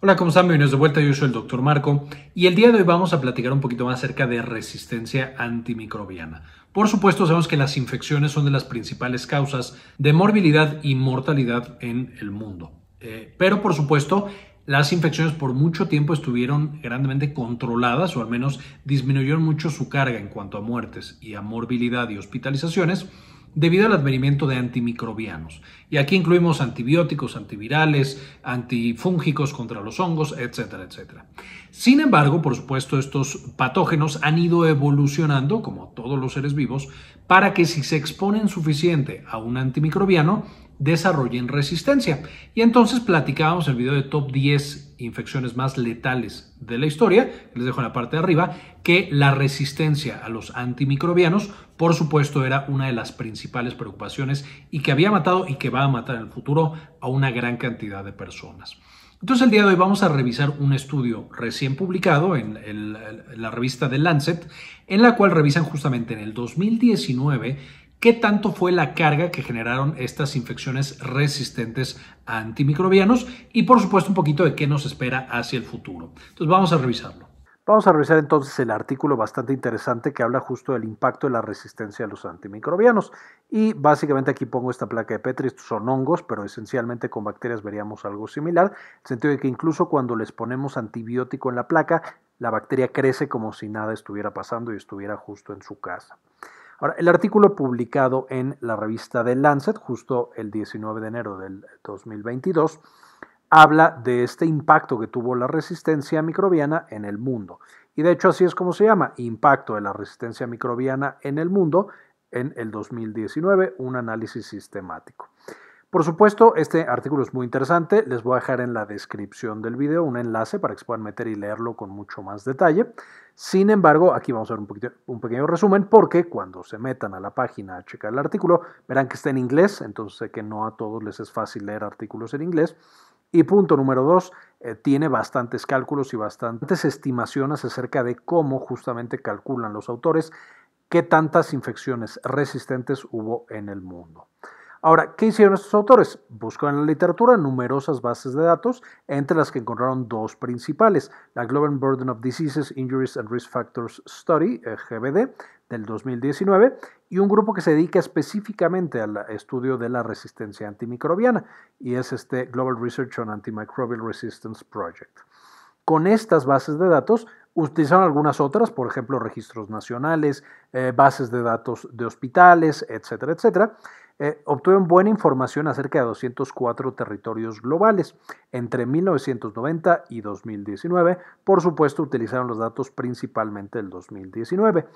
Hola, ¿cómo están? Bienvenidos de vuelta. Yo soy el doctor Marco y el día de hoy vamos a platicar un poquito más acerca de resistencia antimicrobiana. Por supuesto, sabemos que las infecciones son de las principales causas de morbilidad y mortalidad en el mundo. Eh, pero, por supuesto, las infecciones por mucho tiempo estuvieron grandemente controladas o al menos disminuyeron mucho su carga en cuanto a muertes y a morbilidad y hospitalizaciones debido al advenimiento de antimicrobianos. Y aquí incluimos antibióticos, antivirales, antifúngicos contra los hongos, etcétera, etcétera. Sin embargo, por supuesto, estos patógenos han ido evolucionando, como todos los seres vivos, para que si se exponen suficiente a un antimicrobiano, desarrollen resistencia. Y entonces platicábamos el video de top 10 infecciones más letales de la historia, les dejo en la parte de arriba, que la resistencia a los antimicrobianos, por supuesto, era una de las principales preocupaciones y que había matado y que va a matar en el futuro a una gran cantidad de personas. Entonces el día de hoy vamos a revisar un estudio recién publicado en, la revista The Lancet, en la cual revisan justamente en el 2019 ¿Qué tanto fue la carga que generaron estas infecciones resistentes a antimicrobianos? Y por supuesto un poquito de qué nos espera hacia el futuro. Entonces vamos a revisarlo. Vamos a revisar entonces el artículo bastante interesante que habla justo del impacto de la resistencia a los antimicrobianos. Y básicamente aquí pongo esta placa de Petri, estos son hongos, pero esencialmente con bacterias veríamos algo similar, en el sentido de que incluso cuando les ponemos antibiótico en la placa, la bacteria crece como si nada estuviera pasando y estuviera justo en su casa. Ahora, el artículo publicado en la revista The Lancet, justo el 19 de enero del 2022, habla de este impacto que tuvo la resistencia microbiana en el mundo. Y de hecho así es como se llama, impacto de la resistencia microbiana en el mundo en el 2019, un análisis sistemático. Por supuesto, este artículo es muy interesante. Les voy a dejar en la descripción del video un enlace para que se puedan meter y leerlo con mucho más detalle. Sin embargo, aquí vamos a ver un, pequeño resumen porque cuando se metan a la página a checar el artículo, verán que está en inglés, entonces sé que no a todos les es fácil leer artículos en inglés. Y punto número dos, eh, tiene bastantes cálculos y bastantes estimaciones acerca de cómo justamente calculan los autores qué tantas infecciones resistentes hubo en el mundo. Ahora, ¿qué hicieron estos autores? Buscaron en la literatura numerosas bases de datos, entre las que encontraron dos principales, la Global Burden of Diseases, Injuries and Risk Factors Study, eh, GBD, del 2019, y un grupo que se dedica específicamente al estudio de la resistencia antimicrobiana, y es este Global Research on Antimicrobial Resistance Project. Con estas bases de datos, utilizaron algunas otras, por ejemplo, registros nacionales, eh, bases de datos de hospitales, etcétera, etcétera eh, obtuvieron buena información acerca de 204 territorios globales. Entre 1990 y 2019, por supuesto, utilizaron los datos principalmente del 2019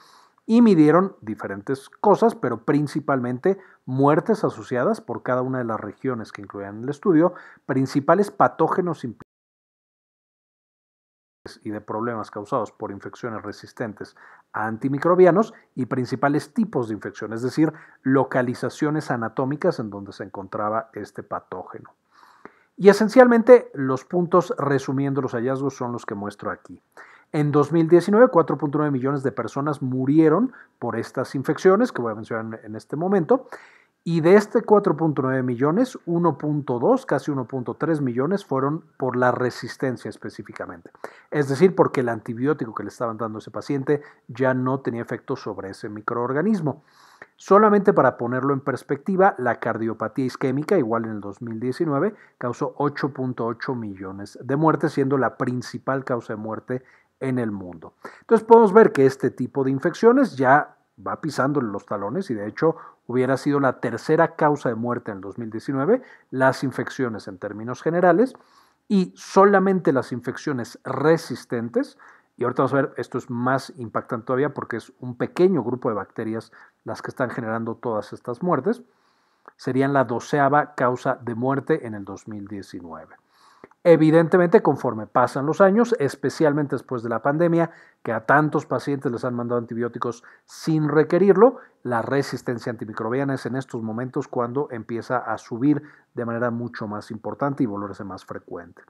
y midieron diferentes cosas, pero principalmente muertes asociadas por cada una de las regiones que incluían en el estudio, principales patógenos y de problemas causados por infecciones resistentes a antimicrobianos y principales tipos de infección, es decir, localizaciones anatómicas en donde se encontraba este patógeno. Y esencialmente los puntos resumiendo los hallazgos son los que muestro aquí. En 2019, 4.9 millones de personas murieron por estas infecciones que voy a mencionar en este momento. Y de este 4.9 millones, 1.2, casi 1.3 millones fueron por la resistencia específicamente. Es decir, porque el antibiótico que le estaban dando a ese paciente ya no tenía efecto sobre ese microorganismo. Solamente para ponerlo en perspectiva, la cardiopatía isquémica, igual en el 2019, causó 8.8 millones de muertes, siendo la principal causa de muerte en el mundo. Entonces podemos ver que este tipo de infecciones ya va pisándole los talones y de hecho hubiera sido la tercera causa de muerte en el 2019, las infecciones en términos generales y solamente las infecciones resistentes, y ahorita vamos a ver, esto es más impactante todavía porque es un pequeño grupo de bacterias las que están generando todas estas muertes, serían la doceava causa de muerte en el 2019. Evidentemente, conforme pasan los años, especialmente después de la pandemia, que a tantos pacientes les han mandado antibióticos sin requerirlo, la resistencia antimicrobiana es en estos momentos cuando empieza a subir de manera mucho más importante y volverse más frecuente.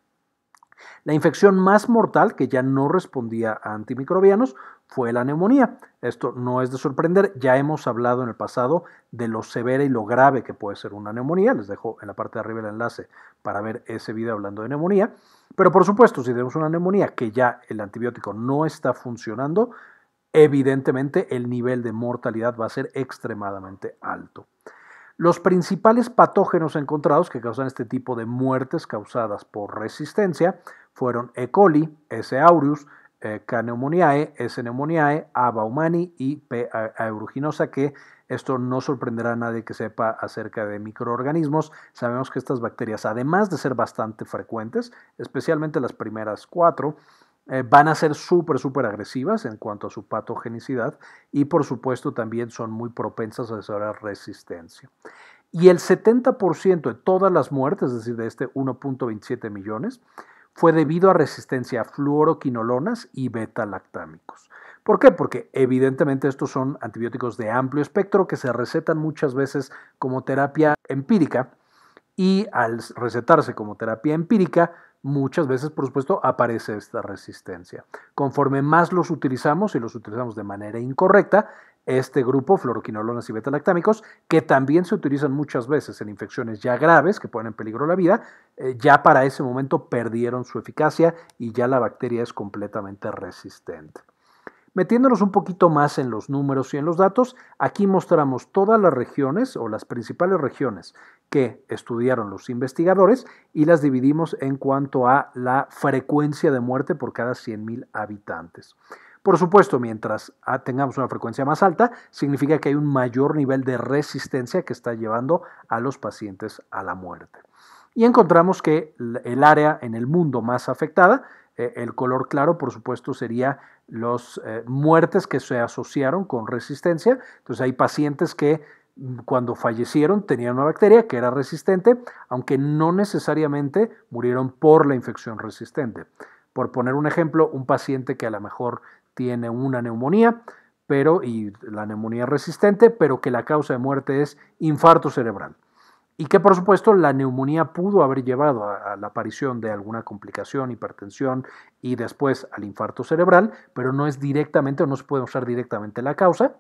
La infección más mortal, que ya no respondía a antimicrobianos, fue la neumonía. Esto no es de sorprender, ya hemos hablado en el pasado de lo severa y lo grave que puede ser una neumonía. Les dejo en la parte de arriba el enlace para ver ese video hablando de neumonía. Pero por supuesto, si tenemos una neumonía que ya el antibiótico no está funcionando, evidentemente el nivel de mortalidad va a ser extremadamente alto. Los principales patógenos encontrados que causan este tipo de muertes causadas por resistencia fueron E. coli, S. aureus, eh, K. pneumoniae, S. pneumoniae, A. baumani y P. aeruginosa, que esto no sorprenderá a nadie que sepa acerca de microorganismos. Sabemos que estas bacterias, además de ser bastante frecuentes, especialmente las primeras cuatro, eh, van a ser súper, súper agresivas en cuanto a su patogenicidad y por supuesto también son muy propensas a desarrollar resistencia. Y el 70% de todas las muertes, es decir, de este 1.27 millones, fue debido a resistencia a fluoroquinolonas y beta-lactámicos. ¿Por qué? Porque evidentemente estos son antibióticos de amplio espectro que se recetan muchas veces como terapia empírica y al recetarse como terapia empírica muchas veces, por supuesto, aparece esta resistencia. Conforme más los utilizamos, y los utilizamos de manera incorrecta, este grupo, fluoroquinolonas y betalactámicos, que también se utilizan muchas veces en infecciones ya graves que ponen en peligro la vida, eh, ya para ese momento perdieron su eficacia y ya la bacteria es completamente resistente. Metiéndonos un poquito más en los números y en los datos, aquí mostramos todas las regiones o las principales regiones que estudiaron los investigadores y las dividimos en cuanto a la frecuencia de muerte por cada 100.000 habitantes. Por supuesto, mientras tengamos una frecuencia más alta, significa que hay un mayor nivel de resistencia que está llevando a los pacientes a la muerte. Y encontramos que el área en el mundo más afectada eh, el color claro, por supuesto, sería las eh, muertes que se asociaron con resistencia. Entonces hay pacientes que mm, cuando fallecieron tenían una bacteria que era resistente, aunque no necesariamente murieron por la infección resistente. Por poner un ejemplo, un paciente que a lo mejor tiene una neumonía, pero y la neumonía resistente, pero que la causa de muerte es infarto cerebral y que por supuesto la neumonía pudo haber llevado a, la aparición de alguna complicación, hipertensión y después al infarto cerebral, pero no es directamente o no se puede usar directamente la causa.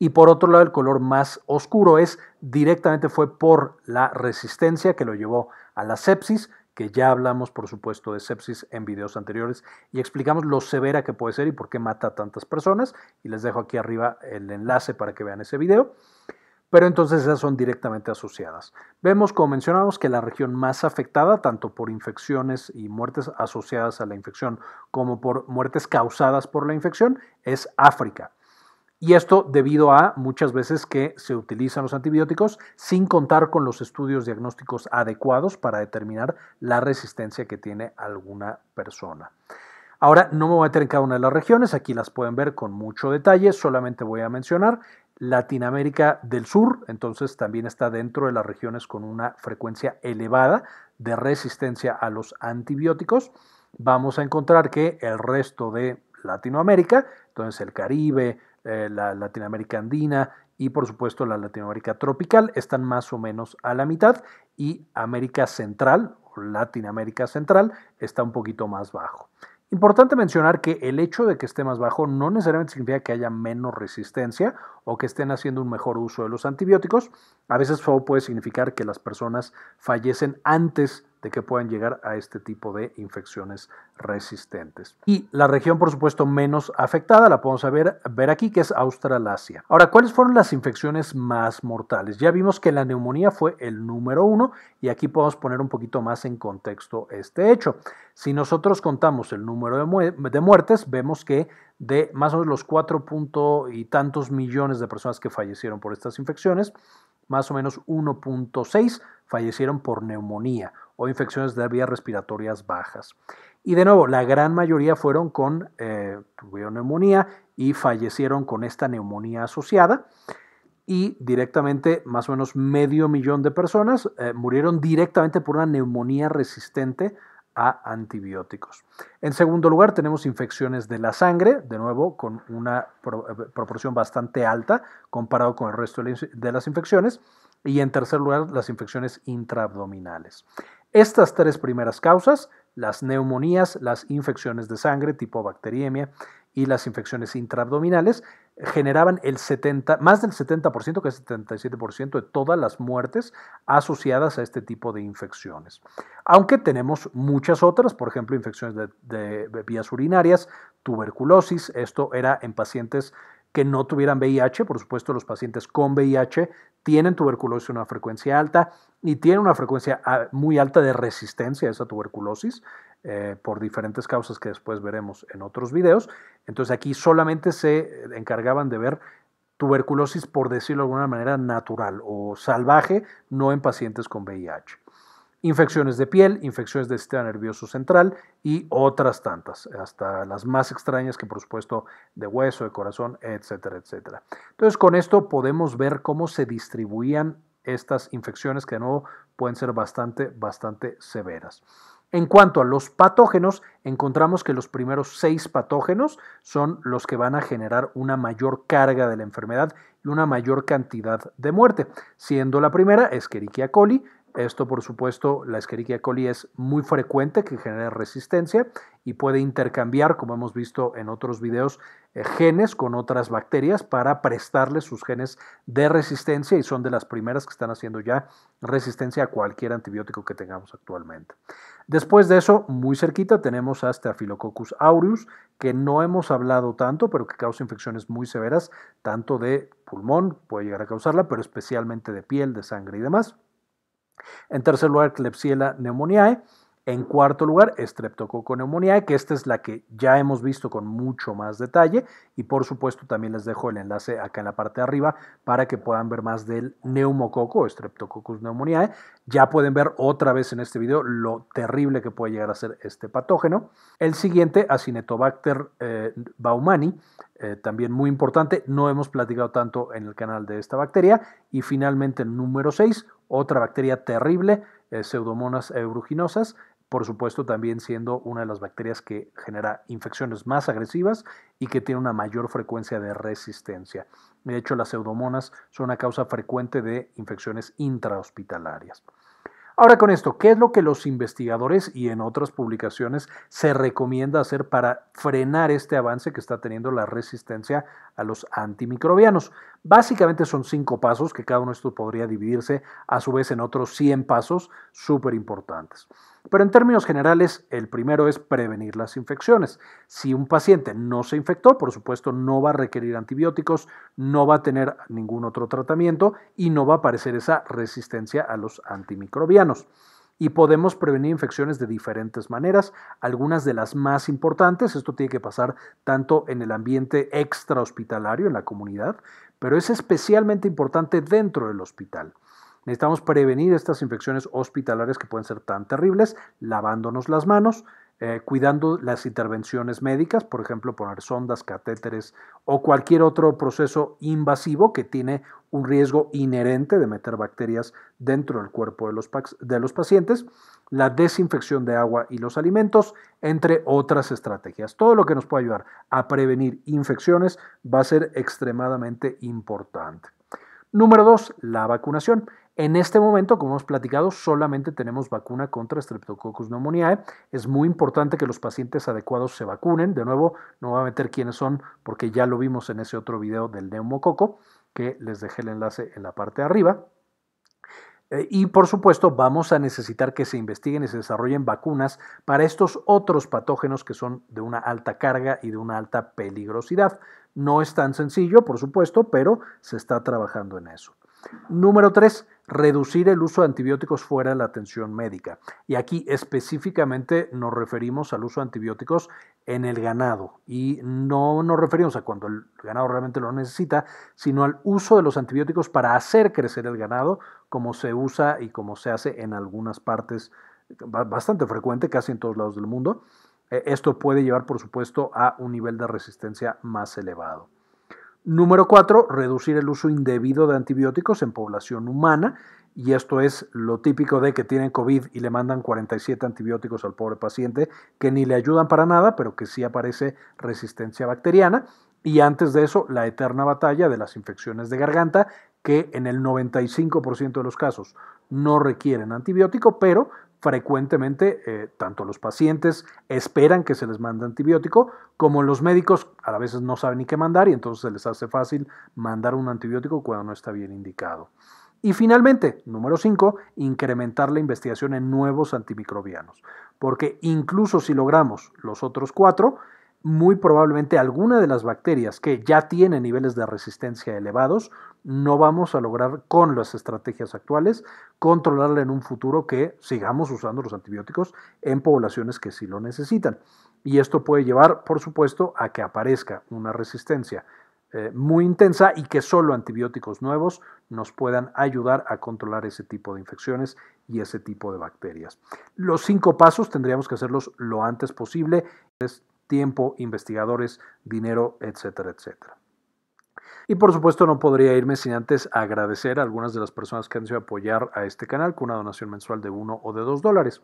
Y por otro lado, el color más oscuro es directamente fue por la resistencia que lo llevó a la sepsis, que ya hablamos por supuesto de sepsis en videos anteriores y explicamos lo severa que puede ser y por qué mata a tantas personas. Y les dejo aquí arriba el enlace para que vean ese video pero entonces esas son directamente asociadas. Vemos, como mencionamos, que la región más afectada, tanto por infecciones y muertes asociadas a la infección como por muertes causadas por la infección, es África. Y esto debido a muchas veces que se utilizan los antibióticos sin contar con los estudios diagnósticos adecuados para determinar la resistencia que tiene alguna persona. Ahora, no me voy a meter en cada una de las regiones, aquí las pueden ver con mucho detalle, solamente voy a mencionar Latinoamérica del Sur, entonces también está dentro de las regiones con una frecuencia elevada de resistencia a los antibióticos, vamos a encontrar que el resto de Latinoamérica, entonces el Caribe, eh, la Latinoamérica andina y por supuesto la Latinoamérica tropical están más o menos a la mitad y América Central o Latinoamérica Central está un poquito más bajo. Importante mencionar que el hecho de que esté más bajo no necesariamente significa que haya menos resistencia o que estén haciendo un mejor uso de los antibióticos. A veces eso puede significar que las personas fallecen antes de que puedan llegar a este tipo de infecciones resistentes. Y la región, por supuesto, menos afectada, la podemos ver, ver aquí, que es Australasia. Ahora, ¿cuáles fueron las infecciones más mortales? Ya vimos que la neumonía fue el número uno y aquí podemos poner un poquito más en contexto este hecho. Si nosotros contamos el número de, de muertes, vemos que de más o menos los cuatro punto y tantos millones de personas que fallecieron por estas infecciones, más o menos 1.6 fallecieron por neumonía o infecciones de vías respiratorias bajas. Y de nuevo, la gran mayoría fueron con, eh, tuvieron neumonía y fallecieron con esta neumonía asociada. Y directamente, más o menos medio millón de personas eh, murieron directamente por una neumonía resistente a antibióticos. En segundo lugar, tenemos infecciones de la sangre, de nuevo con una eh, proporción bastante alta comparado con el resto de las infecciones. Y en tercer lugar, las infecciones intraabdominales. Estas tres primeras causas, las neumonías, las infecciones de sangre tipo bacteriemia y las infecciones intraabdominales, generaban el 70, más del 70%, que es 77% de todas las muertes asociadas a este tipo de infecciones. Aunque tenemos muchas otras, por ejemplo, infecciones de, de vías urinarias, tuberculosis, esto era en pacientes que no tuvieran VIH, por supuesto los pacientes con VIH tienen tuberculosis una frecuencia alta y tienen una frecuencia ah, muy alta de resistencia a esa tuberculosis eh, por diferentes causas que después veremos en otros videos. Entonces aquí solamente se eh, encargaban de ver tuberculosis, por decirlo de alguna manera, natural o salvaje, no en pacientes con VIH infecciones de piel, infecciones de sistema nervioso central y otras tantas, hasta las más extrañas que por supuesto de hueso, de corazón, etcétera, etcétera. Entonces con esto podemos ver cómo se distribuían estas infecciones que de nuevo pueden ser bastante, bastante severas. En cuanto a los patógenos, encontramos que los primeros seis patógenos son los que van a generar una mayor carga de la enfermedad y una mayor cantidad de muerte, siendo la primera Escherichia coli, esto, por supuesto, la Escherichia coli es muy frecuente que genera resistencia y puede intercambiar, como hemos visto en otros videos, eh, genes con otras bacterias para prestarles sus genes de resistencia y son de las primeras que están haciendo ya resistencia a cualquier antibiótico que tengamos actualmente. Después de eso, muy cerquita tenemos a Staphylococcus aureus, que no hemos hablado tanto, pero que causa infecciones muy severas, tanto de pulmón, puede llegar a causarla, pero especialmente de piel, de sangre y demás. En tercer lugar, Klebsiella pneumoniae. En cuarto lugar, pneumoniae, que esta es la que ya hemos visto con mucho más detalle y por supuesto también les dejo el enlace acá en la parte de arriba para que puedan ver más del neumococo streptococcus pneumoniae. ¿eh? Ya pueden ver otra vez en este video lo terrible que puede llegar a ser este patógeno. El siguiente, Acinetobacter eh, baumani, eh, también muy importante, no hemos platicado tanto en el canal de esta bacteria. Y finalmente, número 6, otra bacteria terrible, Pseudomonas aeruginosa por supuesto también siendo una de las bacterias que genera infecciones más agresivas y que tiene una mayor frecuencia de resistencia. De hecho, las pseudomonas son una causa frecuente de infecciones intrahospitalarias. Ahora con esto, ¿qué es lo que los investigadores y en otras publicaciones se recomienda hacer para frenar este avance que está teniendo la resistencia a los antimicrobianos. Básicamente son cinco pasos, que cada uno de estos podría dividirse a su vez en otros 100 pasos súper importantes. Pero en términos generales, el primero es prevenir las infecciones. Si un paciente no se infectó, por supuesto, no va a requerir antibióticos, no va a tener ningún otro tratamiento y no va a aparecer esa resistencia a los antimicrobianos y podemos prevenir infecciones de diferentes maneras, algunas de las más importantes, esto tiene que pasar tanto en el ambiente extrahospitalario, en la comunidad, pero es especialmente importante dentro del hospital. Necesitamos prevenir estas infecciones hospitalarias que pueden ser tan terribles, lavándonos las manos, eh, cuidando las intervenciones médicas, por ejemplo, poner sondas, catéteres o cualquier otro proceso invasivo que tiene un riesgo inherente de meter bacterias dentro del cuerpo de los, de los pacientes, la desinfección de agua y los alimentos, entre otras estrategias. Todo lo que nos pueda ayudar a prevenir infecciones va a ser extremadamente importante. Número dos, la vacunación. En este momento, como hemos platicado, solamente tenemos vacuna contra Streptococcus pneumoniae. Es muy importante que los pacientes adecuados se vacunen. De nuevo, no voy a meter quiénes son porque ya lo vimos en ese otro video del neumococo, que les dejé el enlace en la parte de arriba. Eh, y por supuesto vamos a necesitar que se investiguen y se desarrollen vacunas para estos otros patógenos que son de una alta carga y de una alta peligrosidad. No es tan sencillo, por supuesto, pero se está trabajando en eso. Número 3 reducir el uso de antibióticos fuera de la atención médica. Y aquí específicamente nos referimos al uso de antibióticos en el ganado y no nos referimos a cuando el ganado realmente lo necesita, sino al uso de los antibióticos para hacer crecer el ganado, como se usa y como se hace en algunas partes bastante frecuente, casi en todos lados del mundo. E-, esto puede llevar, por supuesto, a un nivel de resistencia más elevado. Número cuatro, reducir el uso indebido de antibióticos en población humana. Y esto es lo típico de que tienen COVID y le mandan 47 antibióticos al pobre paciente que ni le ayudan para nada, pero que sí aparece resistencia bacteriana. Y antes de eso, la eterna batalla de las infecciones de garganta, que en el 95% de los casos no requieren antibiótico, pero frecuentemente eh, tanto los pacientes esperan que se les mande antibiótico, como los médicos a veces no saben ni qué mandar y entonces se les hace fácil mandar un antibiótico cuando no está bien indicado. Y finalmente, número 5, incrementar la investigación en nuevos antimicrobianos, porque incluso si logramos los otros cuatro, muy probablemente alguna de las bacterias que ya tiene niveles de resistencia elevados, no vamos a lograr con las estrategias actuales controlarla en un futuro que sigamos usando los antibióticos en poblaciones que sí lo necesitan. Y esto puede llevar, por supuesto, a que aparezca una resistencia eh, muy intensa y que solo antibióticos nuevos nos puedan ayudar a controlar ese tipo de infecciones y ese tipo de bacterias. Los cinco pasos tendríamos que hacerlos lo antes posible tiempo, investigadores, dinero, etcétera, etcétera. Y por supuesto no podría irme sin antes agradecer a algunas de las personas que han sido apoyar a este canal con una donación mensual de 1 o de 2 dólares.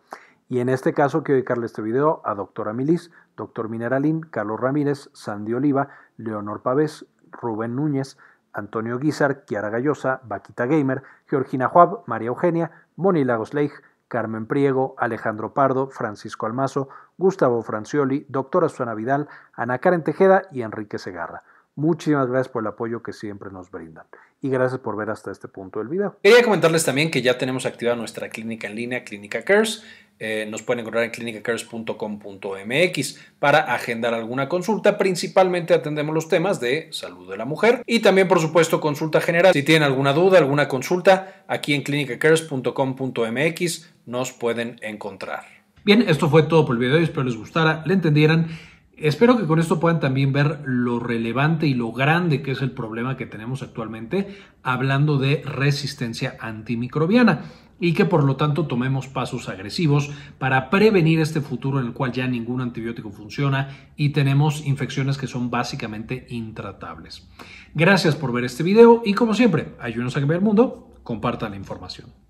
Y en este caso quiero dedicarle este video a Doctora Milis, Doctor Mineralín, Carlos Ramírez, Sandy Oliva, Leonor Pavés, Rubén Núñez, Antonio Guizar, Kiara Gallosa, Vaquita Gamer, Georgina Juab, María Eugenia, Moni Lagos Carmen Priego, Alejandro Pardo, Francisco Almazo, Gustavo Francioli, Doctora Susana Vidal, Ana Karen Tejeda y Enrique Segarra. Muchísimas gracias por el apoyo que siempre nos brindan y gracias por ver hasta este punto del video. Quería comentarles también que ya tenemos activada nuestra clínica en línea, Clínica Cares. Eh, nos pueden encontrar en clinicacares.com.mx para agendar alguna consulta. Principalmente atendemos los temas de salud de la mujer y también, por supuesto, consulta general. Si tienen alguna duda, alguna consulta, aquí en clinicacares.com.mx nos pueden encontrar. Bien, esto fue todo por el video. Espero les gustara, le entendieran Espero que con esto puedan también ver lo relevante y lo grande que es el problema que tenemos actualmente hablando de resistencia antimicrobiana y que por lo tanto tomemos pasos agresivos para prevenir este futuro en el cual ya ningún antibiótico funciona y tenemos infecciones que son básicamente intratables. Gracias por ver este video y como siempre, ayúdenos a cambiar el mundo, compartan la información.